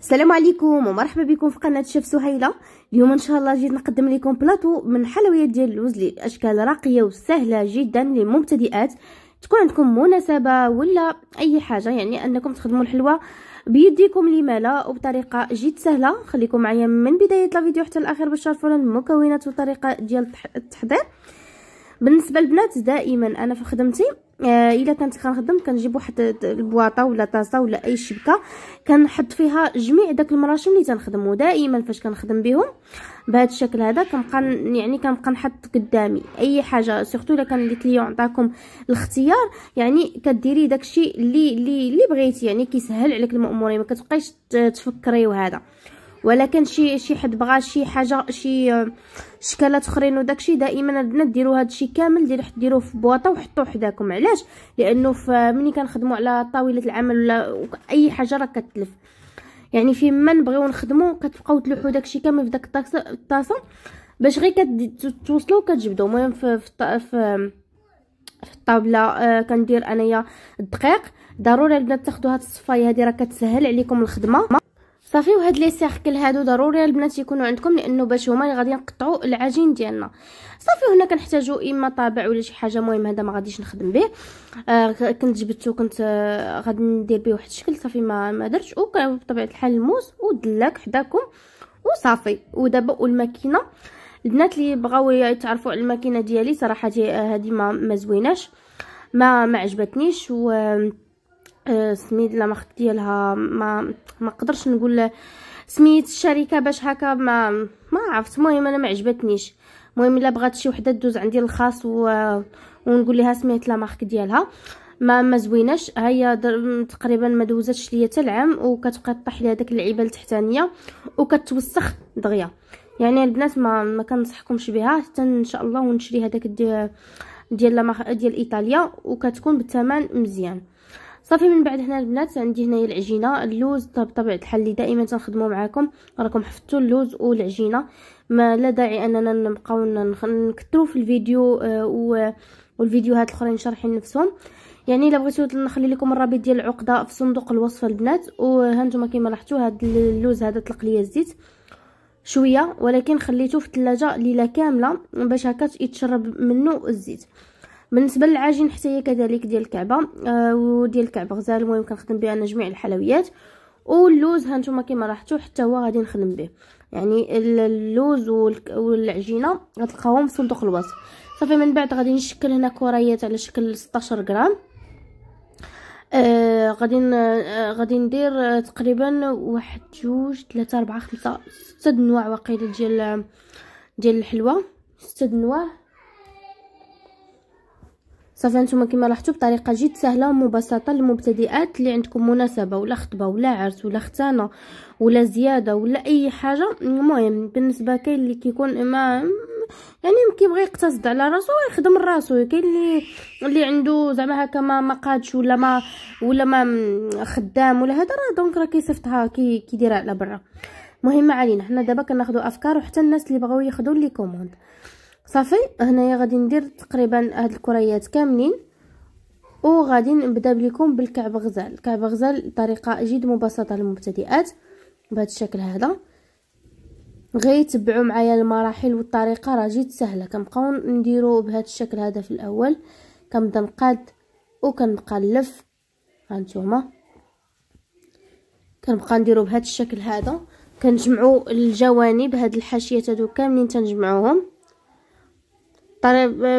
السلام عليكم ومرحبا بكم في قناه شيف سهيله اليوم ان شاء الله جيت نقدم لكم بلاطو من حلويات ديال اللوز لاشكال راقيه وسهله جدا للمبتدئات تكون عندكم مناسبه ولا اي حاجه يعني انكم تخدموا الحلوى بيديكم لمالا لا وبطريقه جد سهله خليكم معايا من بدايه الفيديو حتى الاخر باش تعرفوا المكونات والطريقه ديال التحضير بالنسبه للبنات دائما انا في خدمتي آه الا كنت كنخدم كنجيب واحد البواطه ولا طاسه ولا اي شبكه كنحط فيها جميع داك المراشم اللي تنخدمو دائما فاش كنخدم بهم بهذا الشكل هذا كنبقى يعني كنبقى نحط قدامي اي حاجه سورتو الا كان كليون عطاكم الاختيار يعني كديري داكشي اللي اللي اللي بغيتي يعني كيسهل عليك المأمورين ما كتبقايش تفكري وهذا ولكن شي شي حد بغى شي حاجه شي آه، شكلات اخرين وداكشي دائما البنات ديروا هادشي كامل دير ديروه في بواطه وحطوه حداكم علاش لانه ملي كنخدموا على طاوله العمل ولا اي حاجه راه كتلف يعني في ما نبغيو نخدموا كتبقاو تلوحوا داكشي كامل في داك الطاسه باش غير كتوصلوا كتجبدوا المهم في في, في في الطاوله آه، كندير انايا الدقيق ضروري البنات تاخذوا هاد الصفايه هادي راه كتسهل عليكم الخدمه صافي وهاد لي سيركل هادو ضروري البنات يكونوا عندكم لانه باش هما اللي غادي نقطعوا العجين ديالنا صافي هنا كنحتاجوا اما طابع ولا شي حاجه مهم هذا ما غاديش نخدم به آه كنت جبتو كنت آه غادي ندير به واحد الشكل صافي ما ما درتش وبطبيعه الحال الموس ودلاك حداكم وصافي ودابا والماكينه البنات اللي بغاو يتعرفوا على الماكينه ديالي صراحه هذه ما ما زويناش ما ما عجبتنيش و آه، سميت مارك ديالها ما ما قدرش نقول سميت الشركه باش هكا ما ما عرفت المهم انا ما عجبتنيش المهم الا بغات شي وحده دوز عندي الخاص و... ونقول لها سميت مارك ديالها ما ما زويناش هي تقريبا ما دوزاتش ليا حتى العام وكتبقى طيح لي هذاك اللعيبه التحتانيه وكتوسخ دغيا يعني البنات ما ما كنصحكمش بها حتى ان شاء الله ونشري هذاك ديال ديال ديال ايطاليا وكتكون بالثمن مزيان صافي من بعد هنا البنات عندي هنايا العجينه اللوز بطبيعه الحال اللي دائما تنخدمو معاكم راكم حفظتوا اللوز والعجينه ما لا داعي اننا نبقاو نكثروا في الفيديو آه، والفيديوهات الاخرين شارحين نفسهم يعني الا بغيتو نخلي لكم الرابط ديال العقده في صندوق الوصف البنات نتوما كما لاحظتوا هذا اللوز هذا طلق ليا الزيت شويه ولكن خليته في الثلاجه ليله كامله باش هكا يتشرب منه الزيت بالنسبه للعجين حتى هي كذلك ديال الكعبه آه وديال الكعبه غزال المهم كنخدم بها انا جميع الحلويات واللوز هانتوما كما لاحظتوا حتى هو غادي نخدم به يعني اللوز والعجينه غتلقاوهم في صندوق الوصف صافي من بعد غادي نشكل هنا كريات على شكل 16 غرام آه غادي آه غادي ندير آه تقريبا واحد جوج ثلاثة أربعة خمسة ستة دنواع واقيلا ديال آه، ديال الحلوى ستة دنواع صافي نتوما كما لاحظتوا بطريقه جد سهله ومبسطه للمبتدئات اللي عندكم مناسبه ولا خطبه ولا عرس ولا ختانه ولا زياده ولا اي حاجه المهم بالنسبه كاين اللي كيكون ما يعني كيبغي يقتصد على راسو ويخدم راسو كاين اللي اللي عنده زعما هكا ما مقادش ولا ما ولا ما خدام ولا هذا راه دونك راه كيصيفطها كي كيديرها على برا مهمه علينا حنا دابا كناخذوا افكار وحتى الناس اللي بغاو ياخذوا لي كوموند صافي هنايا غادي ندير تقريبا هاد الكريات كاملين وغادي نبدا بليكم بالكعب غزال الكعب غزال طريقه جد مبسطه للمبتدئات بهذا الشكل هذا غير تبعوا معايا المراحل والطريقه راه جد سهله كنبقاو نديرو بهذا الشكل هذا في الاول كنبدا نقاد وكنقلف هانتوما كنبقى نديرو بهذا الشكل هذا كنجمعوا الجوانب هاد الحاشيات هادو كاملين تنجمعوهم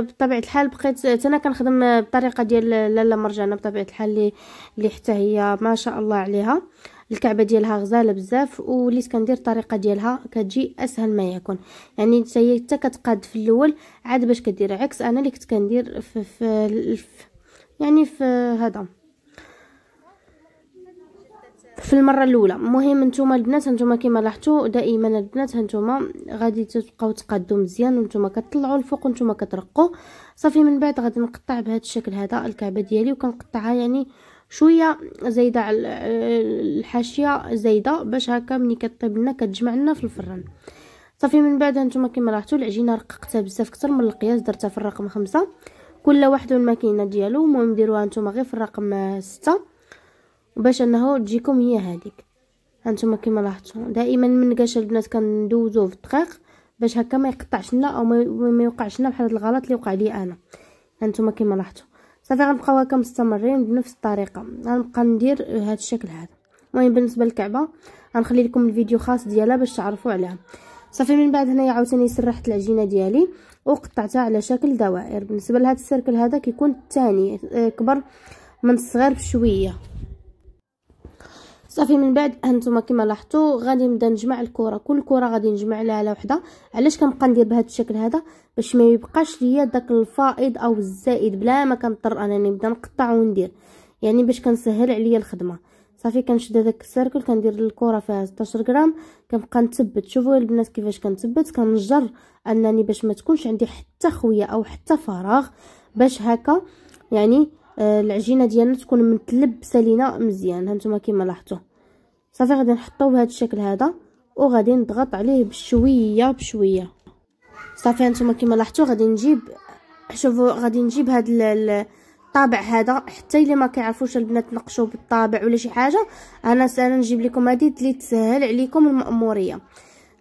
بطبيعه الحال بقيت انا كنخدم بطريقه ديال لاله مرجانه بطبيعه الحال اللي اللي حتى هي ما شاء الله عليها الكعبه ديالها غزاله بزاف وليت كندير الطريقه ديالها كتجي اسهل ما يكون يعني حتى هي حتى كتقاد في الاول عاد باش كدير عكس انا اللي كنت كندير في, في, في يعني في هذا في المره الاولى مهم نتوما البنات هانتوما كما لاحظتوا دائما البنات هانتوما غادي تبقاو تقادوا مزيان وانتوما كتطلعوا الفوق وانتوما كترقوا صافي من بعد غادي نقطع بهذا الشكل هذا الكعبه ديالي وكنقطعها يعني شويه زايده على الحاشيه زايده باش هكا ملي كطيب لنا كتجمع لنا في الفرن صافي من بعد هانتوما كما لاحظتوا العجينه رققتها بزاف اكثر من القياس درتها في الرقم خمسة كل واحد والماكينه ديالو المهم ديروها نتوما غير في الرقم ستة باش انه تجيكم هي هذيك هانتوما كما لاحظتوا دائما من كاش البنات كندوزو في الدقيق باش هكا ما يقطعش لنا او ما يوقعش لنا بحال هذا الغلط اللي وقع لي انا هانتوما كما لاحظتوا صافي غنبقاو هكا مستمرين بنفس الطريقه غنبقى ندير هذا الشكل هذا المهم بالنسبه للكعبه غنخلي لكم الفيديو خاص ديالها باش تعرفوا عليها صافي من بعد هنايا عاوتاني سرحت العجينه ديالي وقطعتها على شكل دوائر بالنسبه لهذا السيركل هذا كيكون الثاني آه، كبر من الصغير بشويه صافي من بعد هانتوما كما لاحظتوا غادي نبدا نجمع الكره كل كره غادي نجمع لها على وحده علاش كنبقى ندير بهذا الشكل هذا باش ما يبقاش ليا داك الفائض او الزائد بلا ما كنضطر انني نبدا نقطع وندير يعني باش كنسهل عليا الخدمه صافي كنشد هذاك السيركل كندير الكره فيها 16 غرام كنبقى نثبت شوفوا البنات كيفاش كنثبت كنجر انني باش ما تكونش عندي حتى خويه او حتى فراغ باش هكا يعني آه، العجينه ديالنا تكون متلبسه لينا مزيان هانتوما كما لاحظتوا صافي غادي نحطو بهذا الشكل هذا وغادي نضغط عليه بشويه بشويه صافي هانتوما كما لاحظتوا غادي نجيب شوفوا غادي نجيب هذا الطابع هذا حتى الا ما كيعرفوش البنات نقشوا بالطابع ولا شي حاجه انا انا نجيب لكم هذه اللي تسهل عليكم الماموريه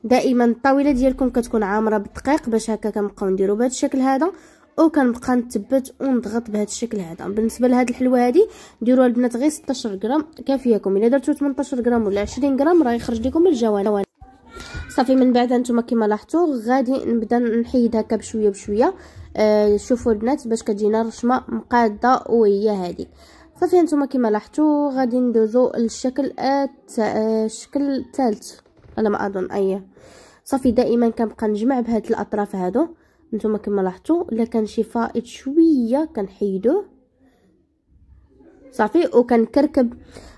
دائما الطاوله ديالكم كتكون عامره بالدقيق باش هكا كنبقاو نديرو بهذا الشكل هذا وكنبقى نثبت ونضغط بهذا الشكل هذا بالنسبه لهاد الحلوه هذه ديروها البنات غير 16 غرام كافياكم الا درتو 18 غرام ولا 20 غرام راه يخرج لكم الجوانب صافي من بعد نتوما كما لاحظتوا غادي نبدا نحيد هكا بشويه بشويه آه شوفوا البنات باش كتجينا الرشمه مقاده وهي هذه صافي نتوما كما لاحظتوا غادي ندوزو للشكل آه، الشكل الثالث على ما اظن اييه صافي دائما كنبقى نجمع بهاد الاطراف هادو نتوما كما لاحظتوا الا كان شي فائض شويه كنحيدوه صافي وكنكركب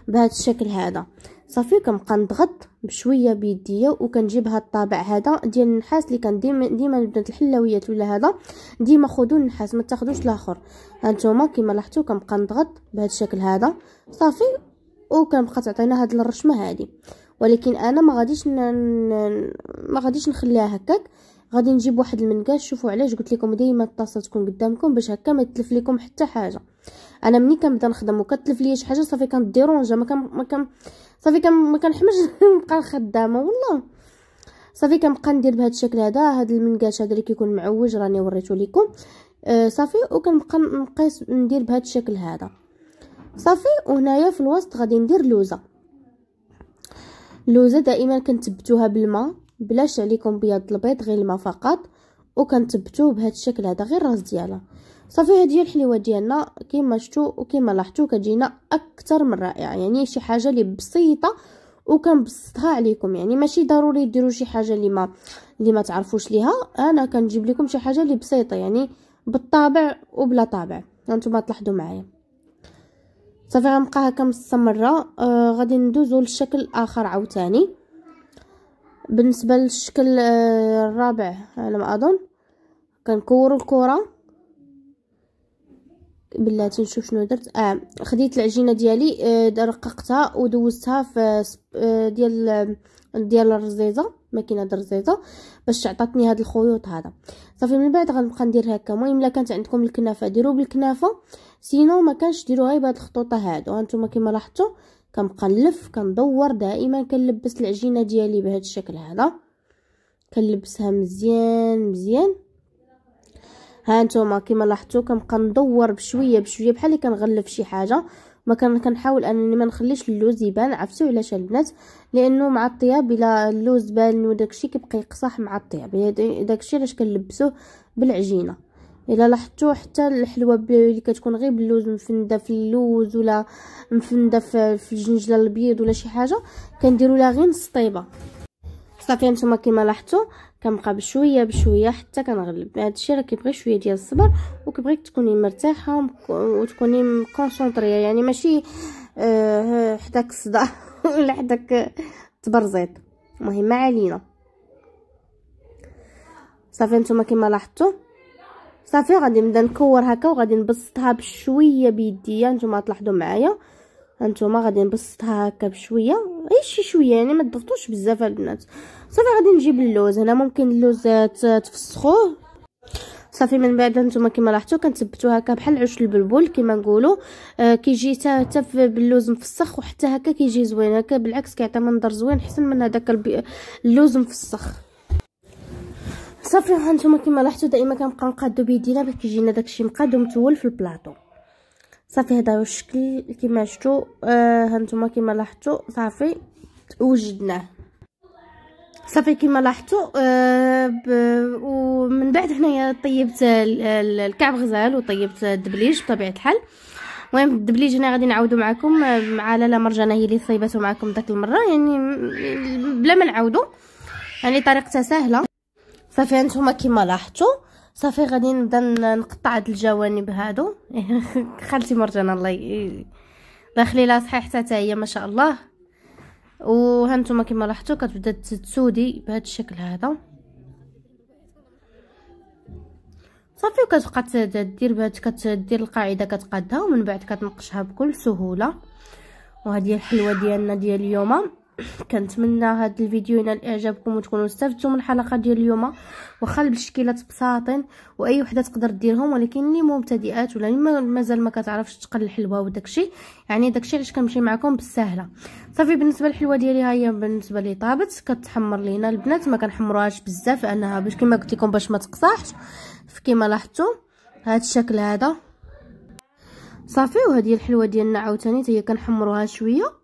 بهذا الشكل هذا صافي كنبقى نضغط بشويه بيديا وكنجيب هاد الطابع هذا ديال النحاس اللي كان ديما ديما البنات الحلاويات ولا هذا ديما خذوا النحاس ما تاخذوش الاخر هانتوما كما لاحظتوا كنبقى نضغط بهذا الشكل هذا صافي وكنبقى تعطينا هاد الرشمه هذه ولكن انا ما غاديش ن... ما غاديش نخليها هكاك غادي نجيب واحد المنكاش شوفوا علاش قلت لكم ديما الطاسه تكون قدامكم باش هكا ما تلف لكم حتى حاجه انا ملي كنبدا نخدم وكتلف ليا شي حاجه صافي كنديرونجا ما كان ما كان صافي كان ما كنحمش نبقى خدامه والله صافي كنبقى ندير بهذا الشكل هذا هذا المنكاش هذا اللي كيكون معوج راني وريته لكم آه صافي وكنبقى نقيس ندير بهذا الشكل هذا صافي وهنايا في الوسط غادي ندير لوزه اللوزه دائما كنثبتوها بالماء بلاش عليكم بيض البيض غير الماء فقط وكنثبتوه بهذا الشكل هذا غير الراس ديالها صافي هذه هي الحليوه ديالنا كما شفتوا وكما لاحظتوا كتجينا اكثر من رائعه يعني شي حاجه اللي بسيطه وكنبسطها عليكم يعني ماشي ضروري ديروا شي حاجه اللي ما اللي ما تعرفوش ليها انا كنجيب لكم شي حاجه اللي بسيطه يعني بالطابع وبلا طابع هانتوما تلاحظوا معايا صافي غنبقى هكا مستمره آه غادي ندوزو للشكل الاخر عاوتاني بالنسبه للشكل آه، الرابع على آه، ما اظن كنكور الكره بلاتي نشوف شنو درت اه خديت العجينه ديالي آه رققتها ودوزتها في آه، ديال ديال الرزيزه ماكينه ديال الرزيزه باش عطاتني هاد الخيوط هذا صافي من بعد غنبقى ندير هكا المهم الا كانت عندكم الكنافه ديروا بالكنافه سينو ما كانش ديروها بهاد الخطوطه هادو هانتوما كما لاحظتوا كنقلف كندور دائما كنلبس العجينه ديالي بهذا الشكل هذا كنلبسها مزيان مزيان ها نتوما كما لاحظتوا كنبقى ندور بشويه بشويه بحال اللي كنغلف شي حاجه ما كان كنحاول انني ما نخليش اللوز يبان عفسو علاش البنات لانه مع الطياب الا اللوز بان وداكشي كيبقى يقصح مع الطياب داكشي علاش كنلبسوه بالعجينه الا لاحظتوا حتى الحلوه اللي كتكون غير باللوز مفنده في اللوز ولا مفنده في الجنجله البيض ولا شي حاجه كنديروا لها غير نص طيبه صافي انتما كما لاحظتوا كنبقى بشويه بشويه حتى كنغلب هادشي راه كيبغي شويه ديال الصبر وكيبغيك تكوني مرتاحه وتكوني كونسونطريه يعني ماشي أه حداك الصداع ولا حداك تبرزيط المهم ما علينا صافي انتما كما لاحظتوا صافي غادي نبدا نكور هكا وغادي نبسطها بشويه بيديا نتوما تلاحظوا معايا هانتوما غادي نبسطها هكا بشويه غير شي شويه يعني ما تضغطوش بزاف البنات صافي غادي نجيب اللوز هنا ممكن اللوز تفسخوه صافي من بعد نتوما كما لاحظتوا كنثبتوا هكا بحال عش البلبل كما نقولوا آه كيجي حتى باللوز مفسخ وحتى هكا كيجي زوين هكا بالعكس كيعطي منظر زوين احسن من هذاك اللوز مفسخ صافي هانتوما كما لاحظتوا دائما كنبقى نقادو بيدينا باش كيجينا داكشي مقاد ومتول في البلاطو صافي هذا هو الشكل كما شفتوا آه، ها هانتوما كما لاحظتوا صافي وجدناه صافي كما لاحظتوا آه، ومن بعد هنايا طيبت الكعب غزال وطيبت الدبليج بطبيعه الحال المهم الدبليج هنا غادي نعاودو معكم آه، مع لالا مرجانه هي اللي صيبته معكم داك المره يعني بلا ما نعاودو يعني طريقتها سهله صافي هانتوما كيما لاحظتوا صافي غادي نبدا نقطع هاد الجوانب هادو خالتي مرجان الله ي... الله يخلي لها صحيح حتى هي ما شاء الله وهانتوما كيما لاحظتوا كتبدا تسودي بهاد الشكل هذا صافي وكتبقى دير بهاد كدير القاعده كتقادها ومن بعد كتنقشها بكل سهوله وهذه الحلوه ديالنا ديال اليوم كنتمنى هاد الفيديو ينال اعجابكم وتكونوا استفدتوا من الحلقه ديال اليوم واخا بالشكيلات بساطين واي وحده تقدر ديرهم ولكن اللي مبتدئات ولا اللي مازال ما كتعرفش تقل الحلوه وداكشي يعني داكشي علاش كنمشي معكم بالسهله صافي بالنسبه للحلوه ديالي ها هي بالنسبه لي طابت كتحمر لينا البنات ما كنحمروهاش بزاف لانها باش كما قلت لكم باش ما تقصحش كما لاحظتوا هذا الشكل هذا صافي وهذه الحلوه ديالنا عاوتاني حتى هي كنحمروها شويه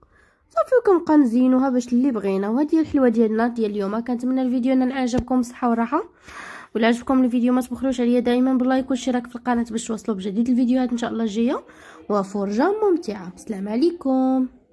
صافي بقا نزينوها باش اللي بغينا وهذه هي الحلوه ديالنا ديال اليوم كنتمنى الفيديو ان عجبكم بالصحه والراحه ولا عجبكم الفيديو ما تبخلوش عليا دائما باللايك والاشتراك في القناه باش توصلوا بجديد الفيديوهات ان شاء الله الجايه وفرجه ممتعه السلام عليكم